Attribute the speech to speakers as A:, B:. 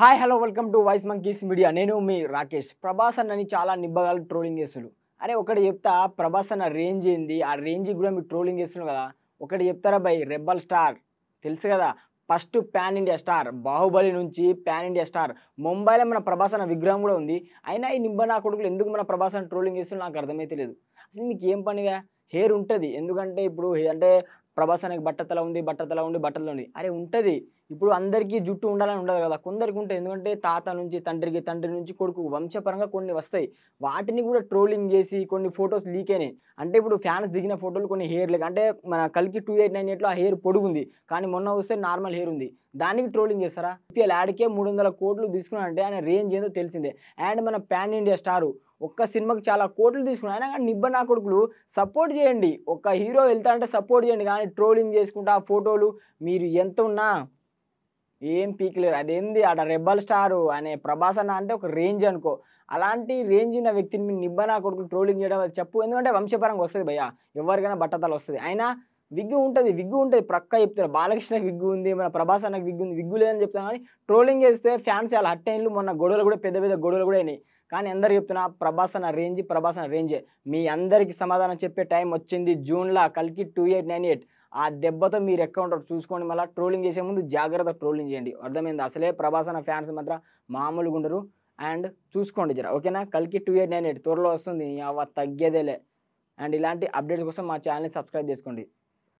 A: hi hello welcome to Voice Monkeys Media నేను మీ రాకేష్ ప్రభాస్ అన్నని చాలా నిబ్బగాలు ట్రోలింగ్ చేస్తున్నారు అరే ఒకటి చెప్తా ప్రభాస్ అన్న రేంజ్ ఏంది ఆ రేంజ్కి కూడా మీరు ట్రోలింగ్ చేస్తున్నారు కదా ఒకటి చెప్తారా బై రెబ్బల్ స్టార్ తెలుసు కదా first pan India star Baahubali నుంచి ప్యాన్ ఇండియా స్టార్ ముంబైలో మన ప్రభాస్ అన్న విగ్రహం కూడా ఉంది అయినా ఈ నిబ్బ నా కొడుకులు ఎందుకు మన ప్రభాస్ అన్న ట్రోలింగ్ చేస్తున్నారు నాకు అర్థమైతే లేదు అసలు మీకు ఏం పనిగా హెయిర్ ఉంటుంది ఎందుకంటే ఇప్పుడు అంటే ప్రభాస్ అన్నకి బట్టతల ఉంది బట్టతల ఉంది బట్టలు ఉంది అరే ఉంటుంది ఇప్పుడు అందరికీ జుట్టు ఉండాలని ఉండదు కదా కొందరికి ఉంటాయి ఎందుకంటే తాత నుంచి తండ్రికి తండ్రి నుంచి కొడుకు వంశపరంగా కొన్ని వస్తాయి వాటిని కూడా ట్రోలింగ్ చేసి కొన్ని ఫొటోస్ లీక్ అయినాయి అంటే ఇప్పుడు ఫ్యాన్స్ దిగిన ఫోటోలు కొన్ని హెయిర్ లేక అంటే మన కలికి టూ ఎయిట్ నైన్ ఎయిట్లో ఆ హెయిర్ పొడుగుంది కానీ మొన్న వస్తే నార్మల్ హెయిర్ ఉంది దానికి ట్రోలింగ్ చేస్తారా ఐపీఎల్ యాడ్కే మూడు వందల కోట్లు తీసుకున్నారంటే ఆయన రేంజ్ ఏందో తెలిసిందే అండ్ మన ప్యాన్ ఇండియా స్టారు ఒక్క సినిమాకి చాలా కోట్లు తీసుకున్నారు అయినా కానీ నిబ్బ నా కొడుకులు సపోర్ట్ చేయండి ఒక హీరో వెళ్తా అంటే సపోర్ట్ చేయండి కానీ ట్రోలింగ్ చేసుకుంటా ఫోటోలు మీరు ఎంత ఉన్నా ఏం అది అదేంది ఆడ రెబల్ స్టార్ అనే ప్రభాస్ అన్న అంటే ఒక రేంజ్ అనుకో అలాంటి రేంజ్ ఉన్న వ్యక్తిని మీరు నిబ్బనా కొడుకు ట్రోలింగ్ చేయడం అది చెప్పు ఎందుకంటే వంశపరంగా వస్తుంది భయ ఎవరికైనా బట్టతలు వస్తుంది అయినా విగ్గు ఉంటుంది విగ్గు ఉంటుంది ప్రక్క చెప్తారు బాలకృష్ణకి విగ్గు ఉంది మన ప్రభాస్ అన్నకి విగ్గు ఉంది విగ్గు లేదని చెప్తాను కానీ ట్రోలింగ్ చేస్తే ఫ్యాన్స్ చాలా హట్ అయినలు మొన్న గొడవలు కూడా పెద్ద పెద్ద గొడవలు కూడా అయినాయి కానీ అందరు చెప్తున్నా ప్రభాస్ అన్న రేంజ్ ప్రభాస్ అన్న రేంజే మీ అందరికీ సమాధానం చెప్పే టైం వచ్చింది జూన్లో కలికి టూ ఎయిట్ నైన్ ఎయిట్ ఆ దెబ్బతో మీరు ఎక్కడ ఉంటారు చూసుకోండి మళ్ళీ ట్రోలింగ్ చేసే ముందు జాగ్రత్త ట్రోలింగ్ చేయండి అర్థమైంది అసలే ప్రభాస్ అన్న ఫ్యాన్స్ మాత్రం మామూలుగా ఉండరు అండ్ చూసుకోండి జర ఓకేనా కలికి టూ ఎయిట్ నైన్ ఎయిట్ త్వరలో వస్తుంది అవ తగ్గేదేలే అండ్ ఇలాంటి అప్డేట్స్ కోసం మా ఛానల్ని సబ్స్క్రైబ్ చేసుకోండి